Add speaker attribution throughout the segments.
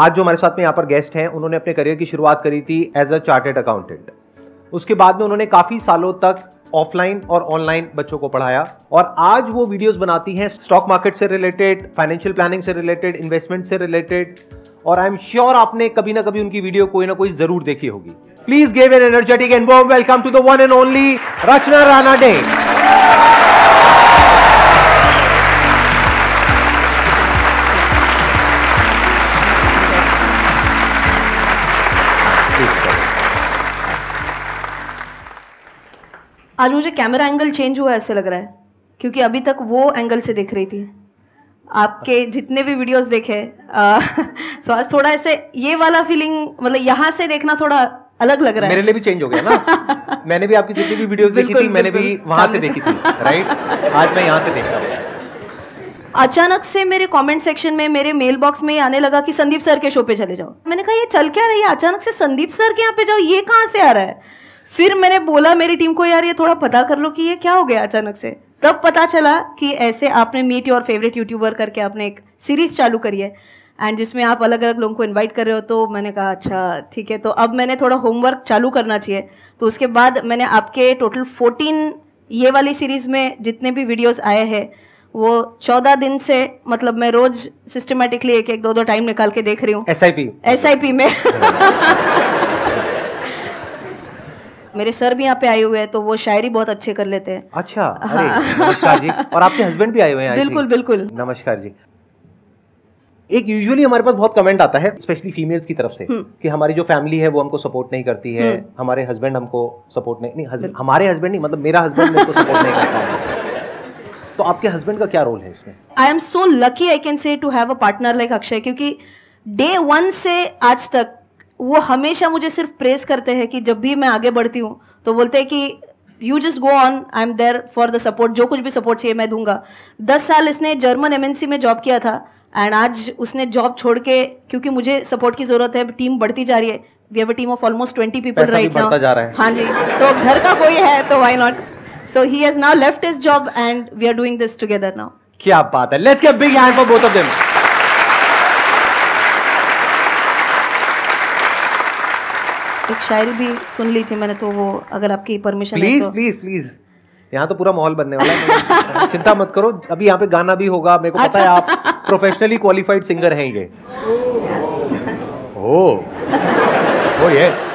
Speaker 1: आज जो हमारे साथ में यहाँ पर गेस्ट हैं उन्होंने अपने करियर की शुरुआत करी थी एज अ चार्टेड अकाउंटेंट उसके बाद में उन्होंने काफ़ी सालों तक ऑफलाइन और ऑनलाइन बच्चों को पढ़ाया और आज वो वीडियोस बनाती हैं स्टॉक मार्केट से रिलेटेड फाइनेंशियल प्लानिंग से रिलेटेड इन्वेस्टमेंट से रिलेटेड और आई एम श्योर आपने कभी ना कभी उनकी वीडियो कोई ना कोई जरूर देखी होगी please gave an energetic and welcome to the one and only Rachna Rana day
Speaker 2: आज मुझे कैमरा एंगल चेंज हुआ ऐसे लग रहा है क्योंकि अभी तक वो एंगल से देख रही थी आपके जितने भी वीडियोस देखे आ, सो आज थोड़ा ऐसे ये वाला फीलिंग मतलब यहाँ से देखना थोड़ा अलग लग रहा है मेरे लिए
Speaker 1: भी चेंज हो गया ना मैंने भी आपकी जितनी भी वीडियोस देखी थी मैंने भी वहां से देखी थी राइट आज मैं यहाँ से देख रहा हूँ
Speaker 2: अचानक से मेरे कमेंट सेक्शन में मेरे मेल बॉक्स में आने लगा कि संदीप सर के शो पे चले जाओ मैंने कहा ये चल क्या रही है अचानक से संदीप सर के यहाँ पे जाओ ये कहाँ से आ रहा है फिर मैंने बोला मेरी टीम को यार ये थोड़ा पता कर लो कि ये क्या हो गया अचानक से तब पता चला कि ऐसे आपने मीट योर फेवरेट यूट्यूबर करके आपने एक सीरीज़ चालू करी है एंड जिसमें आप अलग अलग लोगों को इनवाइट कर रहे हो तो मैंने कहा अच्छा ठीक है तो अब मैंने थोड़ा होमवर्क चालू करना चाहिए तो उसके बाद मैंने आपके टोटल फोर्टीन ये वाली सीरीज़ में जितने भी वीडियोस आए हैं वो चौदह दिन से मतलब मैं रोज सिस्टमेटिकली एक एक दो दो टाइम निकाल के देख रही हूँ S I P S I P में मेरे सर भी यहाँ पे आए हुए हैं तो वो शायरी बहुत अच्छे कर लेते हैं
Speaker 1: अच्छा हाँ। अरे नमस्कार जी और आपके हस्बैंड भी आए हुए हैं बिल्कुल बिल्कुल नमस्कार जी एक यूजुअली हमारे पास बहुत कमेंट आता है स्पेशली फीमेल्स की तरफ से हम्म। कि हमारी जो फैमिली है वो हमको सपोर्ट नहीं करती है हम्म। हमारे हस्बैंड हमको सपोर्ट नहीं नहीं हस्बैंड हमारे हस्बैंड नहीं मतलब मेरा हस्बैंड मेरे को सपोर्ट नहीं करता है तो आपके हस्बैंड का क्या रोल है इसमें
Speaker 2: I am so lucky I can say to have a partner like Akshay क्योंकि डे वन से आज तक वो हमेशा मुझे सिर्फ प्रेस करते हैं कि जब भी मैं आगे बढ़ती हूँ तो बोलते हैं कि you just go on I am there for the support जो कुछ भी सपोर्ट चाहिए मैं दूंगा दस साल इसने जर्मन एमएनसी में जॉब किया था एंड आज उसने जॉब छोड़ के क्योंकि मुझे सपोर्ट की जरूरत है टीम बढ़ती जा रही है we have a team of almost twenty people right now हाँ जी तो घर का कोई है तो why not so he has now left is job and we are doing this together now
Speaker 1: क्या बात है let's get big hand for both of them
Speaker 2: एक शायरी भी सुन ली थी मैंने तो वो अगर आपकी परमिशन प्लीज तो...
Speaker 1: प्लीज प्लीज यहाँ तो पूरा माहौल बनने वाला है चिंता मत करो अभी यहाँ पे गाना भी होगा मेरे को पता है आप प्रोफेशनली क्वालिफाइड सिंगर हैं ये ओ ओ यस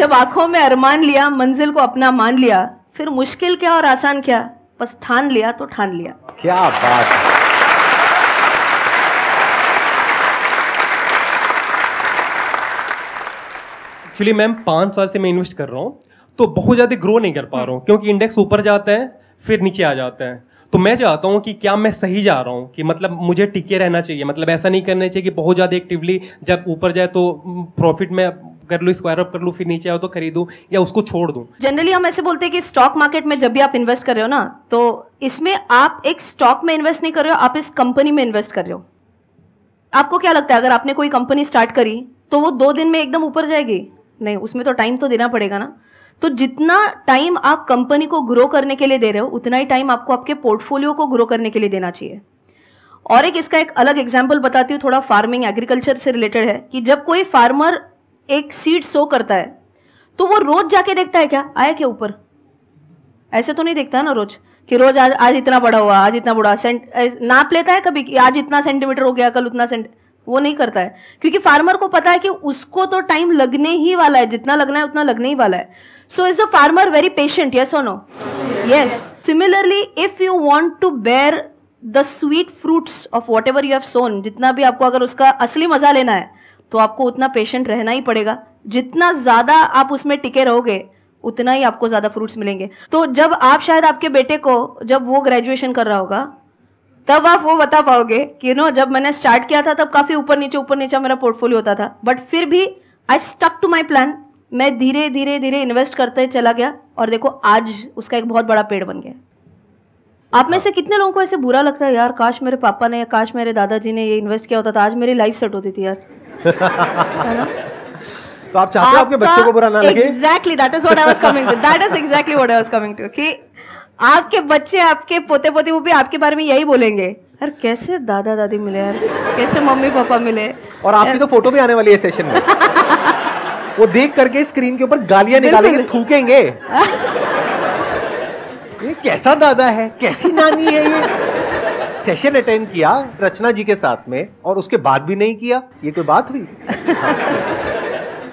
Speaker 1: जब
Speaker 2: आंखों में अरमान लिया मंजिल को अपना मान लिया फिर मुश्किल क्या और आसान क्या बस ठान लिया तो ठान लिया
Speaker 1: क्या बात है एक्चुअली मैम पाँच साल से मैं इन्वेस्ट कर रहा हूँ तो बहुत ज़्यादा ग्रो नहीं कर पा रहा हूँ क्योंकि इंडेक्स ऊपर जाता है फिर नीचे आ जाता है तो मैं चाहता हूँ कि क्या मैं सही जा रहा हूँ कि मतलब मुझे टिके रहना चाहिए मतलब ऐसा नहीं करना चाहिए कि बहुत ज़्यादा एक्टिवली जब ऊपर जाए तो प्रॉफिट में कर लूँ स्क्वायर अप कर लूँ फिर नीचे आओ तो खरीदूँ या उसको छोड़ दूँ
Speaker 2: जनरली हम ऐसे बोलते हैं कि स्टॉक मार्केट में जब भी आप इन्वेस्ट कर रहे हो ना तो इसमें आप एक स्टॉक में इन्वेस्ट नहीं कर रहे हो आप इस कंपनी में इन्वेस्ट कर रहे हो आपको क्या लगता है अगर आपने कोई कंपनी स्टार्ट करी तो वो दो दिन में एकदम ऊपर जाएगी नहीं उसमें तो टाइम तो देना पड़ेगा ना तो जितना टाइम आप कंपनी को ग्रो करने के लिए दे रहे हो उतना ही टाइम आपको आपके पोर्टफोलियो को ग्रो करने के लिए देना चाहिए और एक इसका एक अलग एग्जाम्पल बताती हूँ थोड़ा फार्मिंग एग्रीकल्चर से रिलेटेड है कि जब कोई फार्मर एक सीड सो करता है तो वो रोज जाके देखता है क्या आया क्या ऊपर ऐसे तो नहीं देखता है ना रोज कि रोज आज आज इतना बड़ा हुआ आज इतना बड़ा सेंट नाप लेता है कभी कि आज इतना सेंटीमीटर हो गया कल उतना सेंट वो नहीं करता है क्योंकि फार्मर को पता है कि उसको तो टाइम लगने ही वाला है जितना लगना है उतना लगने ही वाला है so is a farmer very patient yes और no yes similarly if you want to bear the sweet fruits of whatever you have sown जितना भी आपको अगर उसका असली मजा लेना है तो आपको उतना पेशेंट रहना ही पड़ेगा जितना ज़्यादा आप उसमें टिके रहोगे उतना ही आपको ज़्यादा फ्रूट्स मिलेंगे तो जब आप शायद आपके बेटे को जब वो ग्रेजुएशन कर रहा होगा तब आप वो बता पाओगे कि यू नो जब मैंने स्टार्ट किया था तब काफ़ी ऊपर नीचे ऊपर नीचे मेरा पोर्टफोलियो होता था बट फिर भी I stuck to my plan मैं धीरे धीरे धीरे इन्वेस्ट करते चला गया और देखो आज उसका एक बहुत बड़ा पेड़ बन गया आप में से हाँ। कितने लोगों को ऐसे बुरा लगता है यार काश मेरे पापा ने काश मेरे दादाजी ने ये इन्वेस्ट किया होता था आज मेरी लाइफ सेट होती थी यार
Speaker 1: तो आप चाहते हो आपके बच्चों को बुरा ना लगे
Speaker 2: exactly that is what I was coming to that is exactly what I was coming to कि आपके बच्चे आपके पोते पोते वो भी आपके बारे में यही बोलेंगे यार कैसे दादा दादी मिले यार कैसे मम्मी पापा
Speaker 1: मिले और आपकी तो फोटो भी आने वाली है सेशन में वो देख करके स्क्रीन के ऊपर गालियां निकालेंगे थूकेंगे ये कैसा दादा है कैसी नानी है ये सेशन अटेंड किया रचना जी के साथ में और उसके बाद भी नहीं किया ये कोई बात हुई हाँ।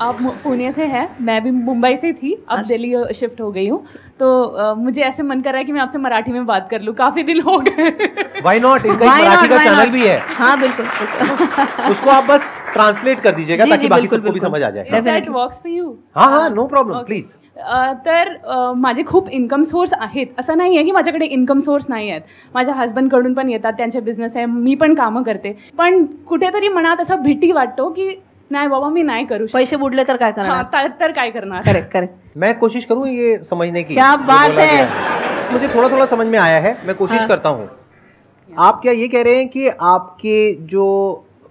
Speaker 3: आप पुणे से हैं मैं भी मुंबई से थी अब अच्छा। दिल्ली शिफ्ट हो गई हूँ तो आ, मुझे ऐसे मन कर रहा है कि मैं आपसे मराठी में बात कर लूँ काफ़ी दिन हो गए
Speaker 1: वाई नॉट इनका मराठी का चैनल भी है
Speaker 3: हाँ बिल्कुल, बिल्कुल। उसको आप
Speaker 1: बस ट्रांसलेट कर दीजिएगा ताकि बाकी सबको भी समझ आ जाए दैट
Speaker 3: वर्क्स फॉर यू हां हां नो प्रॉब्लम प्लीज तर माझे खूप इनकम सोर्स आहेत असं नाही आहे की माझ्याकडे इन्कम सोर्स नाही आहेत माझ्या हस्बंडकडून पण येतात त्यांचे बिझनेस आहे मी पण कामं करते पण कुठेतरी मनात असं भीती वाटतो की नहीं बाबा मैं नहीं करूँ पैसे बुढ़ले तर काय करना तर, तर काय करणार
Speaker 1: करेक्ट करेक्ट मैं कोशिश करूँ ये समझने की क्या बात है
Speaker 3: मुझे थोड़ा थोड़ा समझ में आया है
Speaker 1: मैं कोशिश हाँ। करता हूँ आप क्या ये कह रहे हैं कि आपके जो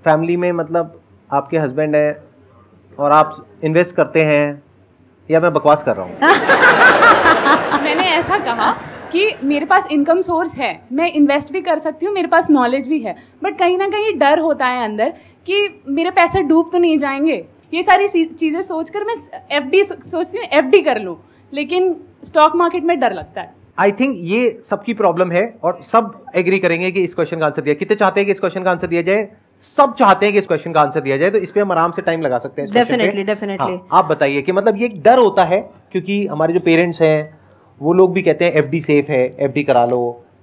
Speaker 1: फैमिली में मतलब आपके हस्बैंड है और आप इन्वेस्ट करते हैं या मैं बकवास कर रहा
Speaker 3: हूँ मैंने ऐसा कहा कि मेरे पास इनकम सोर्स है मैं इन्वेस्ट भी कर सकती हूँ मेरे पास नॉलेज भी है बट कहीं ना कहीं डर होता है अंदर कि मेरे पैसे डूब तो नहीं जाएंगे ये सारी चीज़ें सोच कर मैं एफ सोचती हूँ एफ कर लूँ लेकिन स्टॉक मार्केट में डर लगता है
Speaker 1: आई थिंक ये सबकी प्रॉब्लम है और सब एग्री करेंगे कि इस क्वेश्चन का आंसर दिया कितने चाहते हैं कि इस क्वेश्चन का आंसर दिया जाए सब चाहते हैं कि इस क्वेश्चन का आंसर दिया जाए तो इस पर हम आराम से टाइम लगा सकते हैं डेफिनेटली डेफिनेटली हाँ, आप बताइए कि मतलब ये डर होता है क्योंकि हमारे जो पेरेंट्स हैं वो लोग भी कहते हैं एफ सेफ है एफ करा लो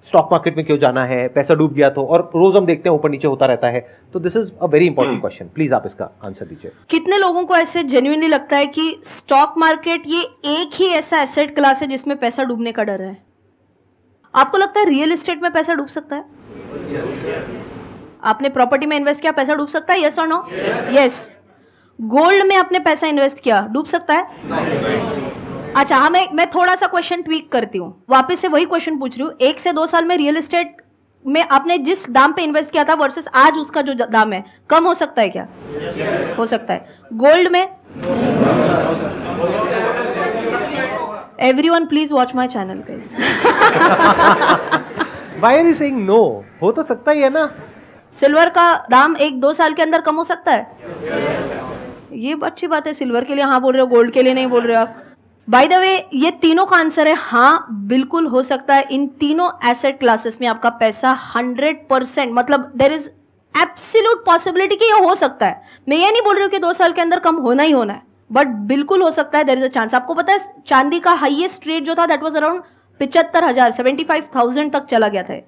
Speaker 1: स्टॉक मार्केट में क्यों जाना है पैसा डूब गया तो और रोज हम देखते हैं ऊपर नीचे होता रहता है तो this is a very important question please आप इसका आंसर दीजिए
Speaker 2: कितने लोगों को ऐसे जेन्यूनली लगता है कि स्टॉक मार्केट ये एक ही ऐसा एसेट क्लास है जिसमें पैसा डूबने का डर है आपको लगता है रियल इस्टेट में पैसा डूब सकता
Speaker 4: है
Speaker 2: आपने प्रॉपर्टी में इन्वेस्ट किया पैसा डूब सकता है यस और नो यस गोल्ड में आपने पैसा इन्वेस्ट किया डूब सकता
Speaker 4: है
Speaker 2: अच्छा हाँ मैं मैं थोड़ा सा क्वेश्चन ट्वीक करती हूँ वापस से वही क्वेश्चन पूछ रही हूँ एक से दो साल में रियल इस्टेट में आपने जिस दाम पे इन्वेस्ट किया था वर्सेस आज उसका जो दाम है कम हो सकता है क्या हो सकता है गोल्ड में everyone please watch my channel no हो तो सकता ही है ना सिल्वर का दाम एक दो साल के अंदर कम हो सकता है ये अच्छी बात है सिल्वर के लिए हाँ बोल रहे हो गोल्ड के लिए नहीं बोल रहे हो आप बाय द वे ये तीनों का आंसर है हाँ बिल्कुल हो सकता है इन तीनों एसेट क्लासेस में आपका पैसा हंड्रेड परसेंट मतलब देर इज एब्सोल्यूट पॉसिबिलिटी कि ये हो सकता है मैं ये नहीं बोल रही हूँ कि दो साल के अंदर कम होना ही होना है बट बिल्कुल हो सकता है देर इज अ चांस आपको पता है चांदी का हाइएस्ट रेट जो था दैट वॉज अराउंड पिचहत्तर हजार सेवेंटी फाइव थाउजेंड तक चला गया था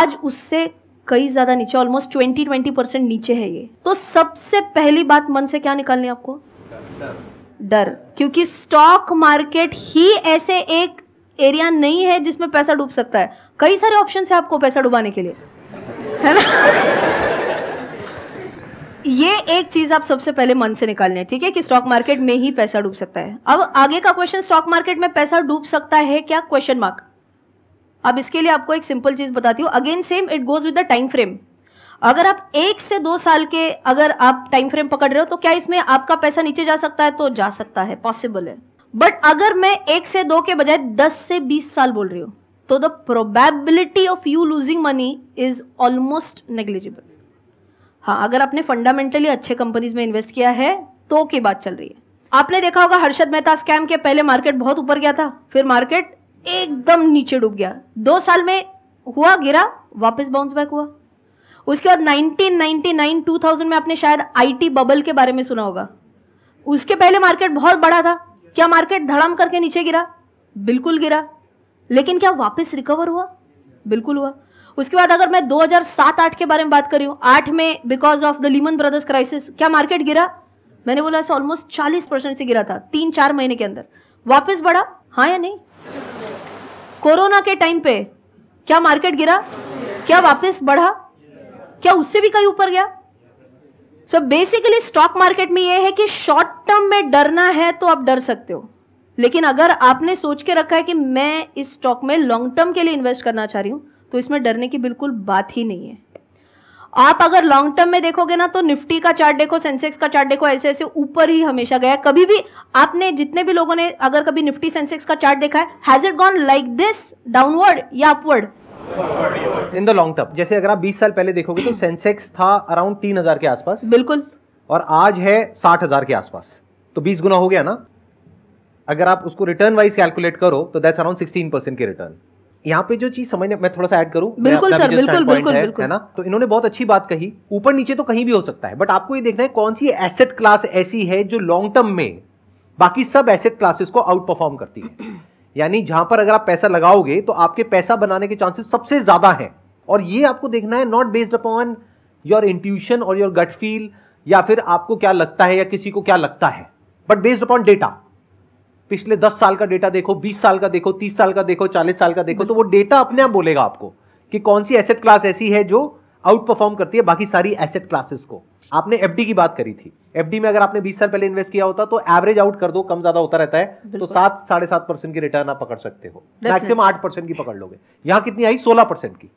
Speaker 2: आज उससे कई ज्यादा नीचे ऑलमोस्ट ट्वेंटी ट्वेंटी परसेंट नीचे है ये तो सबसे पहली बात मन से क्या निकालनी है आपको डर क्योंकि स्टॉक मार्केट ही ऐसे एक एरिया नहीं है जिसमें पैसा डूब सकता है कई सारे ऑप्शन है आपको पैसा डुबाने के लिए है ना ये एक चीज आप सबसे पहले मन से निकालनी है ठीक है कि स्टॉक मार्केट में ही पैसा डूब सकता है अब आगे का क्वेश्चन स्टॉक मार्केट में पैसा डूब सकता है क्या क्वेश्चन मार्क अब इसके लिए आपको एक सिंपल चीज बताती हूँ again same it goes with the time frame अगर आप एक से दो साल के अगर आप टाइम फ्रेम पकड़ रहे हो तो क्या इसमें आपका पैसा नीचे जा सकता है तो जा सकता है पॉसिबल है बट अगर मैं एक से दो के बजाय दस से बीस साल बोल रही हूँ तो the probability of you losing money is almost negligible हाँ अगर आपने फंडामेंटली अच्छे कंपनीज में इन्वेस्ट किया है तो की बात चल रही है आपने देखा होगा हर्षद मेहता स्कैम के पहले मार्केट बहुत ऊपर गया था फिर मार्केट एकदम नीचे डूब गया दो साल में हुआ गिरा वापस बाउंस बैक हुआ उसके बाद 1999 2000 में आपने शायद आईटी बबल के बारे में सुना होगा उसके पहले मार्केट बहुत बड़ा था क्या मार्केट धड़ाम करके नीचे गिरा बिल्कुल गिरा लेकिन क्या वापस रिकवर हुआ बिल्कुल हुआ उसके बाद अगर मैं 2007-8 के बारे में बात कर रही हूँ आठ में because of the Lehman Brothers crisis क्या मार्केट गिरा मैंने बोला ऐसा ऑलमोस्ट चालीस परसेंट से गिरा था तीन चार महीने के अंदर वापस बढ़ा हाँ या नहीं कोरोना के टाइम पे क्या मार्केट गिरा क्या वापस बढ़ा क्या उससे भी कहीं ऊपर गया सो बेसिकली स्टॉक मार्केट में यह है कि शॉर्ट टर्म में डरना है तो आप डर सकते हो लेकिन अगर आपने सोच के रखा है कि मैं इस स्टॉक में लॉन्ग टर्म के लिए इन्वेस्ट करना चाह रही हूं तो इसमें डरने की बिल्कुल बात ही नहीं है आप अगर लॉन्ग टर्म में देखोगे ना तो निफ्टी का चार्ट देखो सेंसेक्स का चार्ट देखो ऐसे ऐसे ऊपर ही हमेशा गया कभी भी आपने जितने भी लोगों ने अगर कभी निफ्टी सेंसेक्स का चार्ट देखा है has it gone like this downward या upward
Speaker 1: in the long term जैसे अगर आप 20 साल पहले देखोगे तो सेंसेक्स था अराउंड तीन हजार के आसपास बिल्कुल और आज है साठ हजार के आसपास तो 20 गुना हो गया ना अगर आप उसको रिटर्न वाइज कैलकुलेट करो तो दैट्स अराउंड सिक्सटीन परसेंट के रिटर्न यहाँ पे जो चीज समझने मैं थोड़ा सा ऐड करूँ बिल्कुल सर बिल्कुल बिल्कुल है, बिल्कुल है ना तो इन्होंने बहुत अच्छी बात कही ऊपर नीचे तो कहीं भी हो सकता है बट आपको ये देखना है कौन सी एसेट क्लास ऐसी है जो लॉन्ग टर्म में बाकी सब एसेट क्लासेस को आउट परफॉर्म करती है यानी जहां पर अगर आप पैसा लगाओगे तो आपके पैसा बनाने के चांसेस सबसे ज़्यादा हैं और ये आपको देखना है not based upon your intuition और योर गट फील या फिर आपको क्या लगता है या किसी को क्या लगता है बट बेस्ड अपॉन डेटा पिछले दस साल का डेटा देखो बीस साल का देखो तीस साल का देखो चालीस साल का देखो तो वो डेटा अपने आप बोलेगा आपको कि कौन सी एसेट क्लास ऐसी है जो आउट परफॉर्म करती है बाकी सारी एसेट क्लासेस को आपने एफडी की बात करी थी एफडी में अगर आपने 20 साल पहले इन्वेस्ट किया होता तो एवरेज आउट कर दो कम ज्यादा होता रहता है तो सात साढ़े सात परसेंट की रिटर्न आप पकड़ सकते हो मैक्सिमम आठ परसेंट की पकड़ लोगे यहाँ कितनी आई सोलह परसेंट की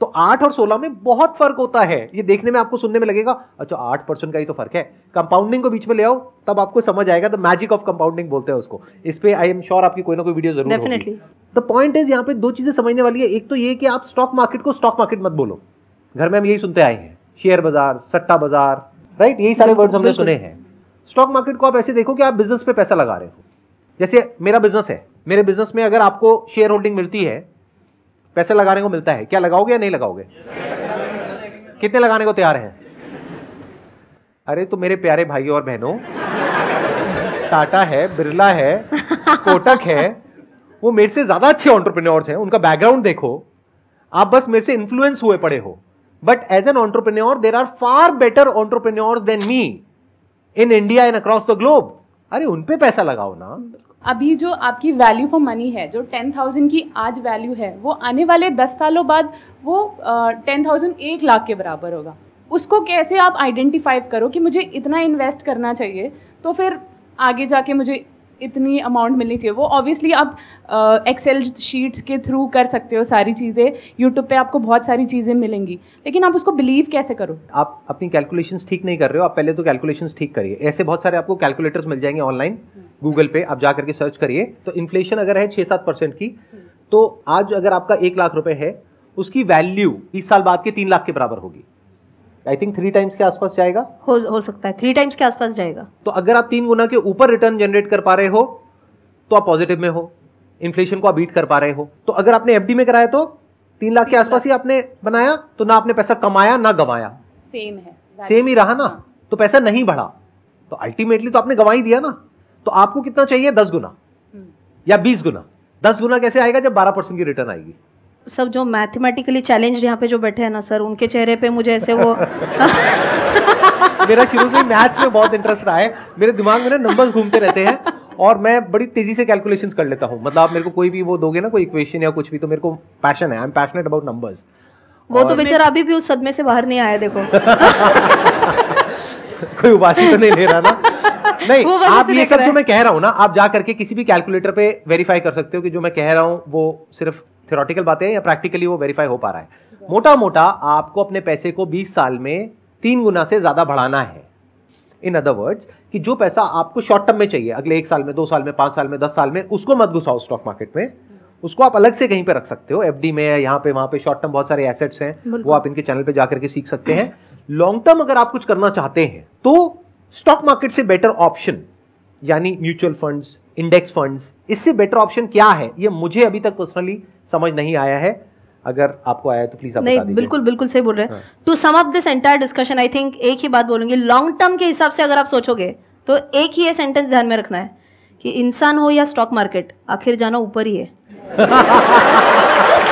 Speaker 1: तो आठ और सोलह में बहुत फर्क होता है ये देखने में आपको सुनने में लगेगा अच्छा आठ परसेंट का ही तो फर्क है कंपाउंडिंग को बीच में ले आओ तब आपको समझ आएगा द मैजिक ऑफ कंपाउंडिंग बोलते हैं उसको इस पर आई एम श्योर आपकी कोई ना कोई वीडियो जरूर डेफिनेटली द पॉइंट इज यहाँ पे दो चीजें समझने वाली है एक तो ये कि आप स्टॉक मार्केट को स्टॉक मार्केट मत बोलो घर में हम यही सुनते आए हैं शेयर बाजार सट्टा बाजार राइट यही सारे वर्ड्स हमने सुने हैं स्टॉक मार्केट को आप ऐसे देखो कि आप बिजनेस पे पैसा लगा रहे हो जैसे मेरा बिजनेस है मेरे बिजनेस में अगर आपको शेयर होल्डिंग मिलती है पैसे लगाने को मिलता है क्या लगाओगे या नहीं लगाओगे कितने लगाने को तैयार हैं अरे तो मेरे प्यारे भाइयों और बहनों टाटा है बिरला है कोटक है वो मेरे से ज्यादा अच्छे ऑन्टरप्रिन्योर्स हैं उनका बैकग्राउंड देखो आप बस मेरे से इन्फ्लुएंस हुए पड़े हो but as an entrepreneur, there are far better entrepreneurs than me in India and across the globe अरे उनपे पैसा लगाओ ना
Speaker 3: अभी जो आपकी वैल्यू फॉर मनी है जो टेन थाउजेंड की आज वैल्यू है वो आने वाले दस सालों बाद वो टेन थाउजेंड एक लाख के बराबर होगा उसको कैसे आप आइडेंटिफाई करो कि मुझे इतना इन्वेस्ट करना चाहिए तो फिर आगे जाके मुझे इतनी अमाउंट मिलनी चाहिए वो ऑब्वियसली आप एक्सेल शीट्स के थ्रू कर सकते हो सारी चीज़ें यूट्यूब पे आपको बहुत सारी चीज़ें मिलेंगी लेकिन आप उसको बिलीव कैसे करो
Speaker 1: आप अपनी कैलकुलेशंस ठीक नहीं कर रहे हो आप पहले तो कैलकुलेशंस ठीक करिए ऐसे बहुत सारे आपको कैलकुलेटर्स मिल जाएंगे ऑनलाइन गूगल पे आप जा करके सर्च करिए तो इन्फ्लेशन अगर है छः सात परसेंट की तो आज अगर आपका एक लाख रुपये है उसकी वैल्यू बीस साल बाद के तीन लाख के बराबर होगी आई थिंक थ्री टाइम्स के आसपास जाएगा
Speaker 2: हो हो सकता है थ्री टाइम्स के आसपास जाएगा
Speaker 1: तो अगर आप तीन गुना के ऊपर रिटर्न जनरेट कर पा रहे हो तो आप पॉजिटिव में हो इन्फ्लेशन को आप बीट कर पा रहे हो तो अगर आपने एफ में कराया तो तीन लाख के आसपास ही आपने बनाया तो ना आपने पैसा कमाया ना गंवाया सेम है सेम ही रहा ना हाँ। तो पैसा नहीं बढ़ा तो अल्टीमेटली तो आपने गंवाई दिया ना तो आपको कितना चाहिए दस गुना हम्म। या बीस गुना दस गुना कैसे आएगा जब बारह परसेंट की रिटर्न आएगी
Speaker 2: सब जो मैथमेटिकली चैलेंज यहाँ पे जो बैठे हैं ना सर उनके चेहरे पे मुझे ऐसे वो
Speaker 1: मेरा शुरू से मैथ्स में बहुत इंटरेस्ट रहा है मेरे दिमाग में ना नंबर्स घूमते रहते हैं और मैं बड़ी तेजी से कैलकुलेशंस कर लेता हूँ मतलब आप मेरे को कोई भी वो दोगे ना कोई इक्वेशन या कुछ भी तो मेरे को पैशन है I am passionate about numbers वो तो बेचारा अभी
Speaker 2: भी उस सदमे से बाहर नहीं आया देखो
Speaker 1: कोई उबासी तो नहीं ले रहा ना नहीं आप ये सब जो मैं कह रहा हूँ ना आप जा करके किसी भी कैलकुलेटर पे वेरीफाई कर सकते हो कि जो मैं कह रहा हूँ वो सिर्फ थ्योरेटिकल बातें या प्रैक्टिकली वो वेरीफाई हो पा रहा है मोटा मोटा आपको अपने पैसे को 20 साल में तीन गुना से ज़्यादा बढ़ाना है इन अदर वर्ड्स कि जो पैसा आपको शॉर्ट टर्म में चाहिए अगले एक साल में दो साल में पाँच साल में दस साल में उसको मत घुसाओ स्टॉक मार्केट में उसको आप अलग से कहीं पे रख सकते हो एफ में या यहाँ पे वहाँ पे शॉर्ट टर्म बहुत सारे एसेट्स हैं वो आप इनके चैनल पे जाकर के सीख सकते हैं लॉन्ग टर्म अगर आप कुछ करना चाहते हैं तो स्टॉक मार्केट से बेटर ऑप्शन यानी म्यूचुअल फंड्स इंडेक्स फंड्स इससे बेटर ऑप्शन क्या है ये मुझे अभी तक पर्सनली समझ नहीं आया है अगर आपको आया तो प्लीज आप नहीं बता बिल्कुल
Speaker 2: बिल्कुल सही बोल रहे हैं to sum up this entire discussion I think एक ही बात बोलूंगी लॉन्ग टर्म के हिसाब से अगर आप सोचोगे तो एक ही ये सेंटेंस ध्यान में रखना है कि इंसान हो या स्टॉक मार्केट आखिर जाना ऊपर ही है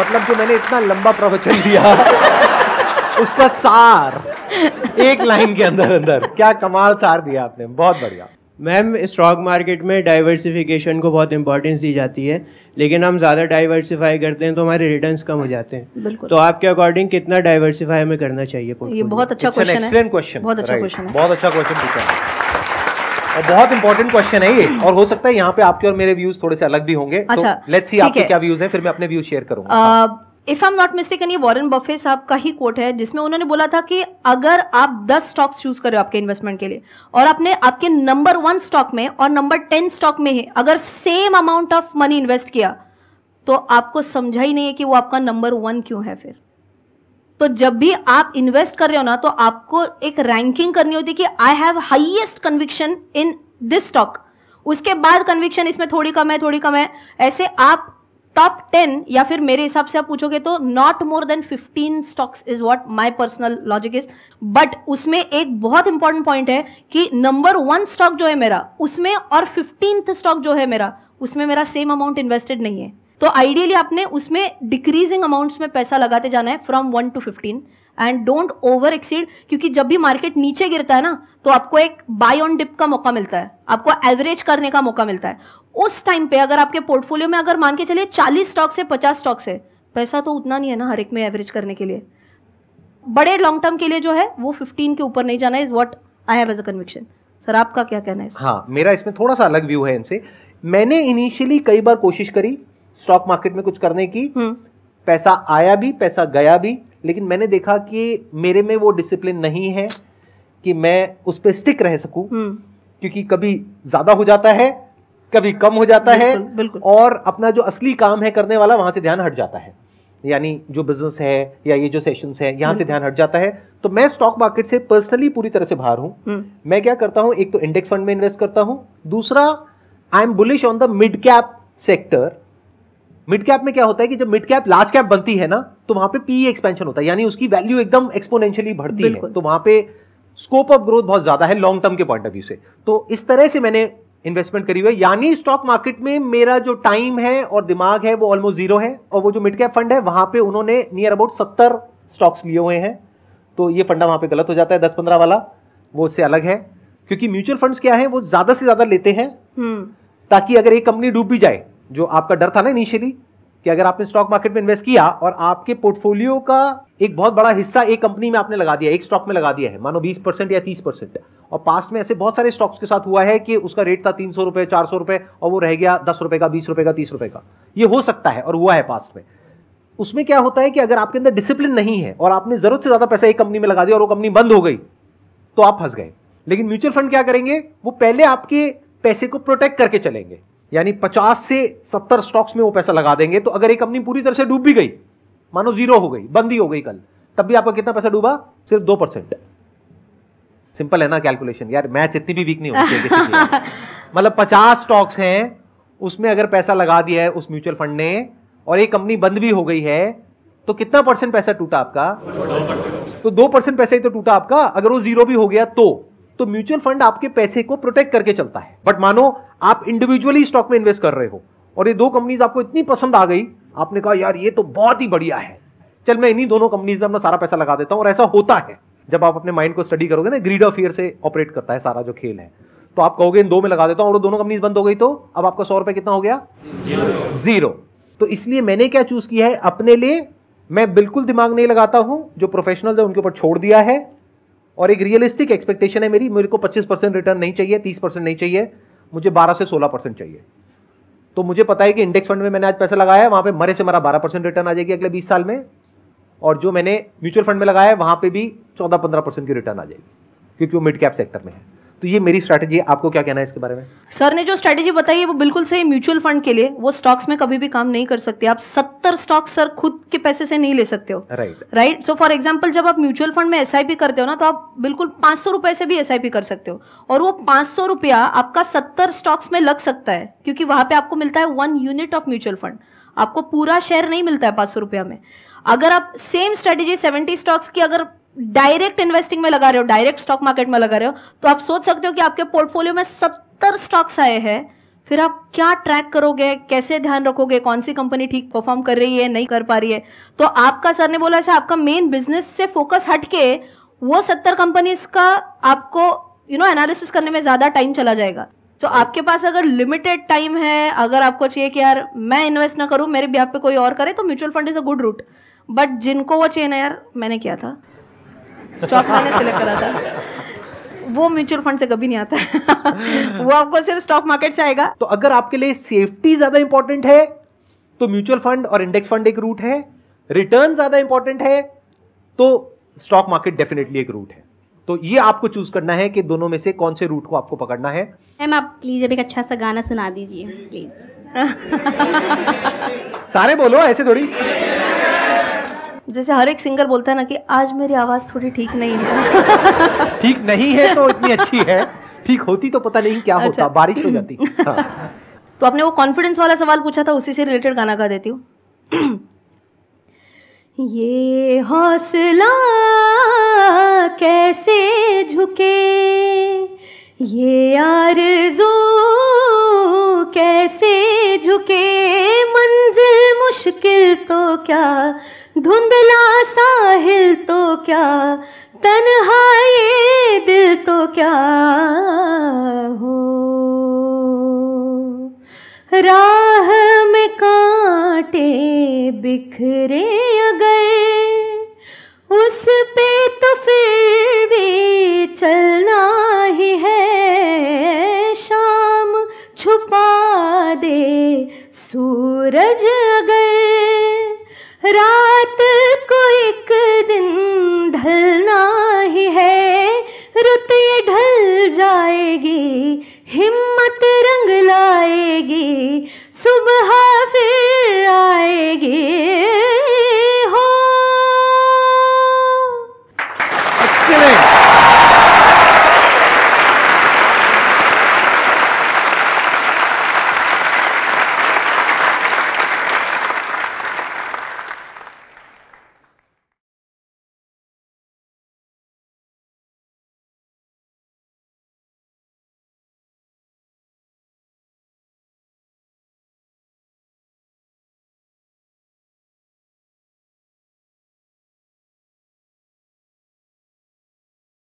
Speaker 1: मतलब जो मैंने इतना लंबा प्रवचन दिया उसका सार एक लाइन के अंदर अंदर क्या कमाल सार दिया आपने बहुत बढ़िया मैम स्टॉक मार्केट में डाइवर्सिफिकेशन को बहुत इंपॉर्टेंस दी जाती है लेकिन हम ज़्यादा डाइवर्सिफाई करते हैं तो हमारे रिटर्न कम हो जाते हैं तो आपके अकॉर्डिंग कितना डाइवर्सिफाई हमें करना चाहिए ये बहुत अच्छा क्वेश्चन अच्छा है बहुत अच्छा क्वेश्चन बहुत अच्छा क्वेश्चन पूछा और बहुत इंपॉर्टेंट क्वेश्चन है ये और हो सकता है यहाँ पे आपके और मेरे व्यूज थोड़े से अलग भी होंगे तो अच्छा लेट्स सी आपके क्या व्यूज हैं फिर मैं अपने व्यूज शेयर करूंगा
Speaker 2: if I am not mistaken ये वॉरन बफे साहब का ही कोट है जिसमें उन्होंने बोला था कि अगर आप 10 स्टॉक्स चूज करें आपके इन्वेस्टमेंट के लिए और आपने आपके नंबर वन स्टॉक में और नंबर टेन स्टॉक में है अगर same amount of money invest किया तो आपको समझा ही नहीं है कि वो आपका नंबर वन क्यों है फिर तो जब भी आप इन्वेस्ट कर रहे हो ना तो आपको एक रैंकिंग करनी होती है कि I have highest conviction in this stock उसके बाद कन्विक्शन इसमें थोड़ी कम है थोड़ी कम है ऐसे आप टॉप टेन या फिर मेरे हिसाब से आप पूछोगे तो not more than fifteen stocks is what my personal logic is but उसमें एक बहुत इंपॉर्टेंट पॉइंट है कि नंबर वन स्टॉक जो है मेरा उसमें और फिफ्टींथ स्टॉक जो है मेरा उसमें मेरा सेम अमाउंट इन्वेस्टेड नहीं है तो आइडियली आपने उसमें डिक्रीजिंग अमाउंट्स में पैसा लगाते जाना है from one to fifteen and don't over exceed क्योंकि जब भी मार्केट नीचे गिरता है ना तो आपको एक बाय ऑन डिप का मौका मिलता है आपको एवरेज करने का मौका मिलता है उस टाइम पे अगर आपके पोर्टफोलियो में अगर मान के चलिए चालीस स्टॉक्स है पचास स्टॉक्स है पैसा तो उतना नहीं है ना हर एक में एवरेज करने के लिए बड़े लॉन्ग टर्म के लिए जो है वो फिफ्टीन के ऊपर नहीं जाना is what I have as a conviction sir आपका
Speaker 1: क्या कहना है हाँ मेरा इसमें थोड़ा सा अलग व्यू है इनसे मैंने इनिशियली कई बार कोशिश करी स्टॉक मार्केट में कुछ करने की हम्म। पैसा आया भी पैसा गया भी लेकिन मैंने देखा कि मेरे में वो डिसिप्लिन नहीं है कि मैं उस पर स्टिक रह सकूं हम्म। क्योंकि कभी ज्यादा हो जाता है कभी कम हो जाता है और अपना जो असली काम है करने वाला वहां से ध्यान हट जाता है यानी जो बिजनेस है या ये जो सेशंस है यहां से ध्यान हट जाता है तो मैं स्टॉक मार्केट से पर्सनली पूरी तरह से बाहर हूं हम्म। मैं क्या करता हूं एक तो इंडेक्स फंड में इन्वेस्ट करता हूं दूसरा I am bullish on the mid cap sector mid cap में क्या होता है कि जब मिड कैप लार्ज कैप बनती है ना तो वहां पे पीई एक्सपेंशन e होता है यानी उसकी वैल्यू एकदम एक्सपोनेंशियली बढ़ती है तो वहां पे स्कोप ऑफ ग्रोथ बहुत ज्यादा है लॉन्ग टर्म के पॉइंट ऑफ व्यू से तो इस तरह से मैंने इन्वेस्टमेंट करी हुई है यानी स्टॉक मार्केट में मेरा जो टाइम है और दिमाग है वो ऑलमोस्ट जीरो है और वो जो मिड कैप फंड है वहां पे उन्होंने नियर अबाउट सत्तर स्टॉक्स लिए हुए हैं तो ये फंडा वहां पे गलत हो जाता है दस पंद्रह वाला वो उससे अलग है क्योंकि म्यूचुअल फंड्स क्या है वो ज्यादा से ज्यादा लेते हैं हम्म। ताकि अगर एक कंपनी डूब भी जाए जो आपका डर था ना इनिशियली कि अगर आपने स्टॉक मार्केट में इन्वेस्ट किया और आपके पोर्टफोलियो का एक बहुत बड़ा हिस्सा एक कंपनी में आपने लगा दिया एक स्टॉक में लगा दिया है मानो 20 परसेंट या 30 परसेंट और पास्ट में ऐसे बहुत सारे स्टॉक्स के साथ हुआ है कि उसका रेट था तीन सौ रुपये चार सौ रुपये और वो रह गया दस रुपये का बीस रुपये का तीस रुपये का ये हो सकता है और हुआ है पास्ट में उसमें क्या होता है कि अगर आपके अंदर डिसिप्लिन नहीं है और आपने जरूरत से ज़्यादा पैसा एक कंपनी में लगा दिया और वो कंपनी बंद हो गई तो आप फंस गए लेकिन म्यूचुअल फंड क्या करेंगे वो पहले आपके पैसे को प्रोटेक्ट करके चलेंगे यानी 50 से 70 स्टॉक्स में वो पैसा लगा देंगे तो अगर एक कंपनी पूरी तरह से डूब भी गई मानो जीरो हो गई बंदी हो गई कल तब भी आपका कितना पैसा डूबा सिर्फ दो परसेंट सिंपल है ना कैलकुलेशन यार मैच इतनी भी वीक नहीं होती मतलब पचास स्टॉक्स हैं उसमें अगर पैसा लगा दिया है उस म्यूचुअल फंड ने और एक कंपनी बंद भी हो गई है तो कितना परसेंट पैसा टूटा आपका तो दो परसेंट पैसा ही तो टूटा आपका अगर वो जीरो भी हो गया तो तो म्यूचुअल फंड आपके पैसे को प्रोटेक्ट करके चलता है बट मानो आप इंडिविजुअली स्टॉक में इन्वेस्ट कर रहे हो और ये दो कंपनीज आपको इतनी पसंद आ गई आपने कहा यार ये तो बहुत ही बढ़िया है चल मैं इन्हीं दोनों कंपनीज में अपना सारा पैसा लगा देता हूं और ऐसा होता है जब आप अपने माइंड को स्टडी करोगे ना ग्रीड ऑफ ईयर से ऑपरेट करता है सारा जो खेल है तो आप कहोगे इन दो में लगा देता हूं और दोनों कंपनीज बंद हो गई तो अब आपका सौ रुपए कितना हो गया जीरो तो इसलिए मैंने क्या चूज किया है अपने लिए मैं बिल्कुल दिमाग नहीं लगाता हूं जो प्रोफेशनल है उनके ऊपर छोड़ दिया है और एक रियलिस्टिक एक्सपेक्टेशन है मेरी मेरे को 25 परसेंट रिटर्न नहीं चाहिए 30 परसेंट नहीं चाहिए मुझे 12 से 16 परसेंट चाहिए तो मुझे पता है कि इंडेक्स फंड में मैंने आज पैसा लगाया है वहाँ पे मरे से मरा 12 परसेंट रिटर्न आ जाएगी अगले 20 साल में और जो मैंने म्यूचुअल फंड में लगाया है वहाँ पे भी 14-15 परसेंट की रिटर्न आ जाएगी क्योंकि वो मिड कैप सेक्टर में है तो ये मेरी स्ट्रैटेजी आपको क्या कहना है इसके बारे में
Speaker 2: सर ने जो स्ट्रैटेजी बताई है वो बिल्कुल सही म्यूचुअल फंड के लिए वो स्टॉक्स में कभी भी काम नहीं कर सकते आप सत्तर स्टॉक्स सर खुद के पैसे से नहीं ले सकते हो right right so for example जब आप म्यूचुअल फंड में एस करते हो ना तो आप बिल्कुल पांच से भी एस कर सकते हो और वो पांच आपका सत्तर स्टॉक्स में लग सकता है क्योंकि वहां पे आपको मिलता है one unit of mutual fund आपको पूरा शेयर नहीं मिलता है पांच सौ रुपया में अगर आप सेम स्ट्रेटेजी सेवेंटी स्टॉक्स की अगर डायरेक्ट इन्वेस्टिंग में लगा रहे हो डायरेक्ट स्टॉक मार्केट में लगा रहे हो तो आप सोच सकते हो कि आपके पोर्टफोलियो में सत्तर स्टॉक्स आए हैं फिर आप क्या ट्रैक करोगे कैसे ध्यान रखोगे कौन सी कंपनी ठीक परफॉर्म कर रही है नहीं कर पा रही है तो आपका सर ने बोला ऐसा आपका मेन बिजनेस से फोकस हटके वो सत्तर कंपनीज का आपको यू नो एनालिसिस करने में ज़्यादा टाइम चला जाएगा तो आपके पास अगर लिमिटेड टाइम है अगर आपको चाहिए कि यार मैं इन्वेस्ट ना करूं मेरे बिहाफ पे कोई और करे तो mutual fund is a good route but जिनको वो चेन है यार मैंने किया था
Speaker 1: स्टॉक मैंने सेलेक्ट करा था वो
Speaker 2: म्यूचुअल फंड से कभी नहीं
Speaker 1: आता हम्म। वो आपको सिर्फ स्टॉक मार्केट से आएगा तो अगर आपके लिए सेफ्टी ज्यादा इंपॉर्टेंट है तो म्यूचुअल फंड और इंडेक्स फंड एक रूट है रिटर्न ज्यादा इंपॉर्टेंट है तो स्टॉक मार्केट डेफिनेटली एक रूट है तो ये आपको चूज करना है कि दोनों में से कौन से रूट को आपको पकड़ना है
Speaker 2: मैम आप प्लीज अब एक अच्छा सा गाना सुना दीजिए प्लीज
Speaker 1: सारे बोलो ऐसे थोड़ी
Speaker 2: जैसे हर एक सिंगर बोलता है ना कि आज मेरी आवाज़ थोड़ी ठीक नहीं है
Speaker 1: ठीक नहीं है तो इतनी अच्छी है ठीक होती तो पता नहीं क्या अच्छा। होता बारिश हो जाती हाँ।
Speaker 2: तो आपने वो कॉन्फिडेंस वाला सवाल पूछा था उसी से रिलेटेड गाना गा देती हूँ ये हौसला
Speaker 4: कैसे झुके ये आरज़ू कैसे झुके मंजिल मुश्किल तो क्या धुंधला साहिल तो क्या तन्हा दिल तो क्या हो राह में कांटे बिखरे अगर उस पे तो फिर भी चलना ही है छुपा दे सूरज अगर रात को एक दिन ढलना ही है रुत ये ढल जाएगी हिम्मत रंग